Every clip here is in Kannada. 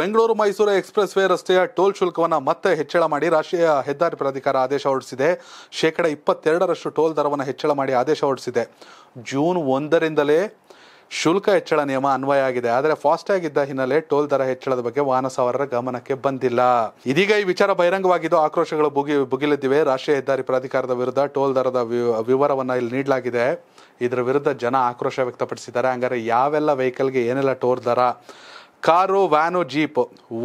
ಬೆಂಗಳೂರು ಮೈಸೂರು ಎಕ್ಸ್ಪ್ರೆಸ್ ವೇ ರಸ್ತೆಯ ಟೋಲ್ ಶುಲ್ಕವನ್ನು ಮತ್ತೆ ಹೆಚ್ಚಳ ಮಾಡಿ ರಾಷ್ಟ್ರೀಯ ಹೆದ್ದಾರಿ ಪ್ರಾಧಿಕಾರ ಆದೇಶ ಹೊರಡಿಸಿದೆ ಶೇಕಡ ಇಪ್ಪತ್ತೆರಡರಷ್ಟು ಟೋಲ್ ದರವನ್ನು ಹೆಚ್ಚಳ ಮಾಡಿ ಆದೇಶ ಹೊರಡಿಸಿದೆ ಜೂನ್ ಒಂದರಿಂದಲೇ ಶುಲ್ಕ ಹೆಚ್ಚಳ ನಿಯಮ ಅನ್ವಯ ಆಗಿದೆ ಆದರೆ ಫಾಸ್ಟ್ಯಾಗ್ ಇದ್ದ ಹಿನ್ನೆಲೆ ಟೋಲ್ ದರ ಹೆಚ್ಚಳದ ಬಗ್ಗೆ ವಾಹನ ಸವಾರರ ಗಮನಕ್ಕೆ ಬಂದಿಲ್ಲ ಇದೀಗ ಈ ವಿಚಾರ ಬಹಿರಂಗವಾಗಿದ್ದು ಆಕ್ರೋಶಗಳು ಬುಗಿ ಭುಗಿಲಿದ್ದಿವೆ ರಾಷ್ಟ್ರೀಯ ಹೆದ್ದಾರಿ ಪ್ರಾಧಿಕಾರದ ವಿರುದ್ಧ ಟೋಲ್ ದರದ ವಿವರವನ್ನು ಇಲ್ಲಿ ನೀಡಲಾಗಿದೆ ಇದರ ವಿರುದ್ಧ ಜನ ಆಕ್ರೋಶ ವ್ಯಕ್ತಪಡಿಸಿದ್ದಾರೆ ಹಂಗಾರೆ ಯಾವೆಲ್ಲ ವೆಹಿಕಲ್ಗೆ ಏನೆಲ್ಲ ಟೋಲ್ ದರ car van jeep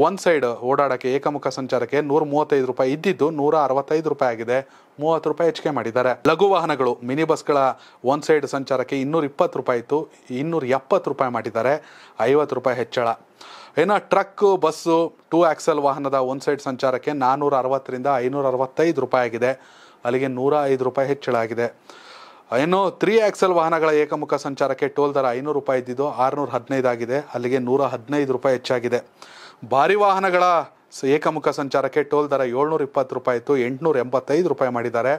one side ಓಡಾಡೋಕ್ಕೆ ಏಕಮುಖ ಸಂಚಾರಕ್ಕೆ ನೂರ ಮೂವತ್ತೈದು ರೂಪಾಯಿ ಇದ್ದಿದ್ದು ನೂರ ಅರವತ್ತೈದು ರೂಪಾಯಿ ಆಗಿದೆ ಮೂವತ್ತು ರೂಪಾಯಿ ಹೆಚ್ಚಿಗೆ ಮಾಡಿದ್ದಾರೆ ಲಘು ವಾಹನಗಳು ಮಿನಿ ಬಸ್ಗಳ ಒನ್ ಸೈಡ್ ಸಂಚಾರಕ್ಕೆ ಇನ್ನೂರ ಇಪ್ಪತ್ತು ರೂಪಾಯಿ ಇತ್ತು ಇನ್ನೂರ ಎಪ್ಪತ್ತು ರೂಪಾಯಿ ಮಾಡಿದ್ದಾರೆ ಐವತ್ತು ರೂಪಾಯಿ ಹೆಚ್ಚಳ ಇನ್ನು ಟ್ರಕ್ ಬಸ್ಸು ಟೂ ಆಕ್ಸಲ್ ವಾಹನದ ಒನ್ ಸೈಡ್ ಸಂಚಾರಕ್ಕೆ ನಾನ್ನೂರ ಅರವತ್ತರಿಂದ ಐನೂರ ಅರವತ್ತೈದು ರೂಪಾಯಿ ಆಗಿದೆ ಅಲ್ಲಿಗೆ ನೂರ ಐದು ರೂಪಾಯಿ ಹೆಚ್ಚಳ ಆಗಿದೆ ಏನು ತ್ರೀ ಆಕ್ಸಲ್ ವಾಹನಗಳ ಏಕಮುಖ ಸಂಚಾರಕ್ಕೆ ಟೋಲ್ ದರ ಐನೂರು ರೂಪಾಯಿ ಇದ್ದಿದ್ದು ಆರುನೂರ ಹದಿನೈದಾಗಿದೆ ಅಲ್ಲಿಗೆ ನೂರ ಹದಿನೈದು ರೂಪಾಯಿ ಹೆಚ್ಚಾಗಿದೆ ಭಾರಿ ವಾಹನಗಳ ಏಕಮುಖ ಸಂಚಾರಕ್ಕೆ ಟೋಲ್ ದರ ಏಳ್ನೂರ ಇಪ್ಪತ್ತು ರೂಪಾಯಿ ಇತ್ತು ಎಂಟುನೂರ ಎಂಬತ್ತೈದು ರೂಪಾಯಿ ಮಾಡಿದ್ದಾರೆ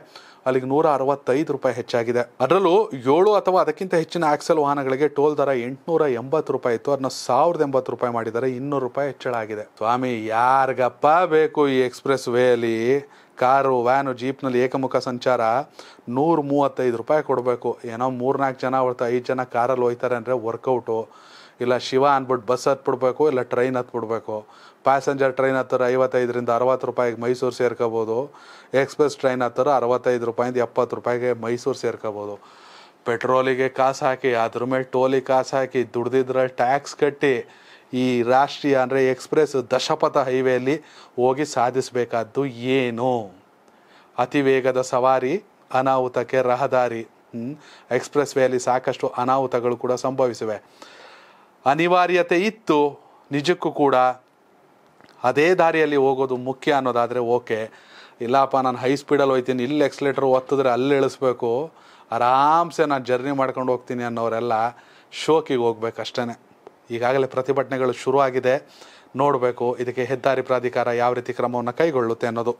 ಅಲ್ಲಿಗೆ ನೂರ ಅರವತ್ತೈದು ರೂಪಾಯಿ ಹೆಚ್ಚಾಗಿದೆ ಅದರಲ್ಲೂ ಏಳು ಅಥವಾ ಅದಕ್ಕಿಂತ ಹೆಚ್ಚಿನ ಆಕ್ಸಲ್ ವಾಹನಗಳಿಗೆ ಟೋಲ್ ದರ ಎಂಟುನೂರ ಎಂಬತ್ತು ರೂಪಾಯಿ ಇತ್ತು ಅದನ್ನ ಸಾವಿರದ ಎಂಬತ್ತು ರೂಪಾಯಿ ಮಾಡಿದ್ದಾರೆ ಇನ್ನೂರು ರೂಪಾಯಿ ಹೆಚ್ಚಳ ಆಗಿದೆ ಸ್ವಾಮಿ ಯಾರಿಗಪ್ಪ ಬೇಕು ಈ ಎಕ್ಸ್ಪ್ರೆಸ್ ವೇಲಿ ಕಾರು ವ್ಯಾನು ಜೀಪ್ನಲ್ಲಿ ಏಕಮುಖ ಸಂಚಾರ ನೂರು ಮೂವತ್ತೈದು ರೂಪಾಯಿ ಕೊಡಬೇಕು ಏನೋ ಮೂರ್ನಾಲ್ಕು ಜನ ಹೊರತು ಐದು ಜನ ಕಾರಲ್ಲಿ ಹೋಯ್ತಾರೆ ಅಂದರೆ ವರ್ಕೌಟು ಇಲ್ಲ ಶಿವ ಅಂದ್ಬಿಟ್ಟು ಬಸ್ ಹತ್ಬಿಡ್ಬೇಕು ಇಲ್ಲ ಟ್ರೈನ್ ಹತ್ಬಿಡ್ಬೇಕು ಪ್ಯಾಸೆಂಜರ್ ಟ್ರೈನ್ ಹತ್ತಿರ ಐವತ್ತೈದರಿಂದ ಅರವತ್ತು ರೂಪಾಯಿಗೆ ಮೈಸೂರು ಸೇರ್ಕೋಬೋದು ಎಕ್ಸ್ಪ್ರೆಸ್ ಟ್ರೈನ್ ಹತ್ತಿರ ಅರವತ್ತೈದು ರೂಪಾಯಿಂದ ಎಪ್ಪತ್ತು ರೂಪಾಯಿಗೆ ಮೈಸೂರು ಸೇರ್ಕೋಬೋದು ಪೆಟ್ರೋಲಿಗೆ ಕಾಸು ಹಾಕಿ ಅದ್ರ ಮೇಲೆ ಟೋಲಿಗೆ ಕಾಸು ಹಾಕಿ ದುಡ್ದಿದ್ರೆ ಟ್ಯಾಕ್ಸ್ ಕಟ್ಟಿ ಈ ರಾಷ್ಟ್ರೀಯ ಅಂದರೆ ಎಕ್ಸ್ಪ್ರೆಸ್ ದಶಪಥ ಹೈವೇಲಿ ಹೋಗಿ ಸಾಧಿಸಬೇಕಾದ್ದು ಏನು ಅತಿ ವೇಗದ ಸವಾರಿ ಅನಾಹುತಕ್ಕೆ ರಹದಾರಿ ಎಕ್ಸ್ಪ್ರೆಸ್ ವೇಯಲ್ಲಿ ಸಾಕಷ್ಟು ಅನಾಹುತಗಳು ಕೂಡ ಸಂಭವಿಸಿವೆ ಅನಿವಾರ್ಯತೆ ಇತ್ತು ನಿಜಕ್ಕೂ ಕೂಡ ಅದೇ ದಾರಿಯಲ್ಲಿ ಹೋಗೋದು ಮುಖ್ಯ ಅನ್ನೋದಾದರೆ ಓಕೆ ಇಲ್ಲಪ್ಪ ನಾನು ಹೈ ಸ್ಪೀಡಲ್ಲಿ ಹೋಯ್ತೀನಿ ಇಲ್ಲಿ ಎಕ್ಸ್ಲೇಟರ್ ಒತ್ತಿದ್ರೆ ಅಲ್ಲಿ ಇಳಿಸ್ಬೇಕು ಆರಾಮ್ಸೆ ನಾನು ಜರ್ನಿ ಮಾಡ್ಕೊಂಡು ಹೋಗ್ತೀನಿ ಅನ್ನೋರೆಲ್ಲ ಶೋಕಿಗೆ ಹೋಗ್ಬೇಕಷ್ಟೇ ಈಗಾಗಲೇ ಪ್ರತಿಭಟನೆಗಳು ಶುರುವಾಗಿದೆ ನೋಡಬೇಕು ಇದಕ್ಕೆ ಹೆದ್ದಾರಿ ಪ್ರಾಧಿಕಾರ ಯಾವ ರೀತಿ ಕ್ರಮವನ್ನು ಕೈಗೊಳ್ಳುತ್ತೆ ಅನ್ನೋದು